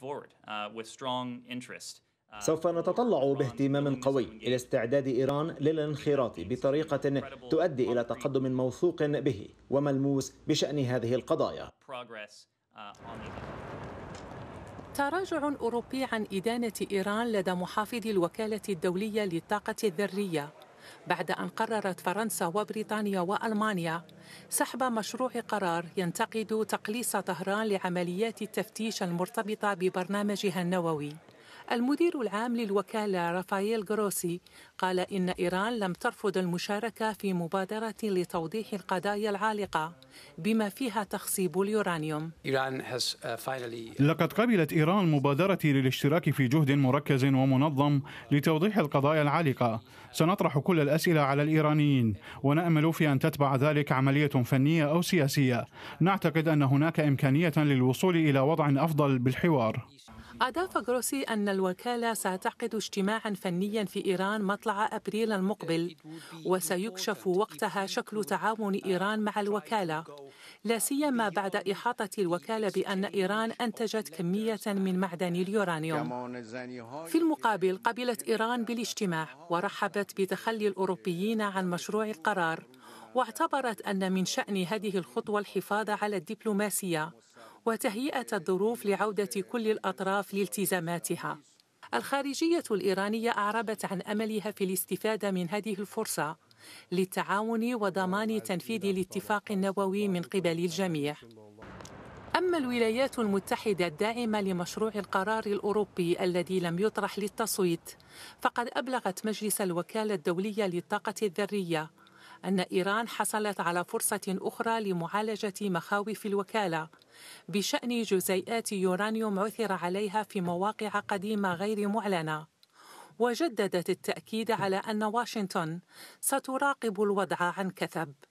Uh, uh, سوف نتطلع باهتمام قوي إلى استعداد إيران للانخراط بطريقة تؤدي إلى تقدم موثوق به وملموس بشأن هذه القضايا. Uh, تراجع أوروبي عن إدانة إيران لدى محافظ الوكالة الدولية للطاقة الذرية بعد أن قررت فرنسا وبريطانيا وألمانيا سحب مشروع قرار ينتقد تقليص طهران لعمليات التفتيش المرتبطة ببرنامجها النووي المدير العام للوكالة رافائيل غروسي قال إن إيران لم ترفض المشاركة في مبادرة لتوضيح القضايا العالقة بما فيها تخصيب اليورانيوم uh, uh, لقد قبلت إيران مبادرتي للاشتراك في جهد مركز ومنظم لتوضيح القضايا العالقة سنطرح كل الأسئلة على الإيرانيين ونأمل في أن تتبع ذلك عملية فنية أو سياسية نعتقد أن هناك إمكانية للوصول إلى وضع أفضل بالحوار أضاف غروسي أن الوكالة ستعقد اجتماعا فنيا في إيران مطلع أبريل المقبل وسيكشف وقتها شكل تعاون إيران مع الوكالة لا سيما بعد إحاطة الوكالة بأن إيران أنتجت كمية من معدن اليورانيوم في المقابل قبلت إيران بالاجتماع ورحبت بتخلي الأوروبيين عن مشروع القرار واعتبرت أن من شأن هذه الخطوة الحفاظ على الدبلوماسية وتهيئة الظروف لعودة كل الأطراف لالتزاماتها. الخارجية الإيرانية أعربت عن أملها في الاستفادة من هذه الفرصة للتعاون وضمان تنفيذ الاتفاق النووي من قبل الجميع. أما الولايات المتحدة الداعمة لمشروع القرار الأوروبي الذي لم يطرح للتصويت فقد أبلغت مجلس الوكالة الدولية للطاقة الذرية أن إيران حصلت على فرصة أخرى لمعالجة مخاوف الوكالة بشأن جزيئات يورانيوم عثر عليها في مواقع قديمة غير معلنة وجددت التأكيد على أن واشنطن ستراقب الوضع عن كثب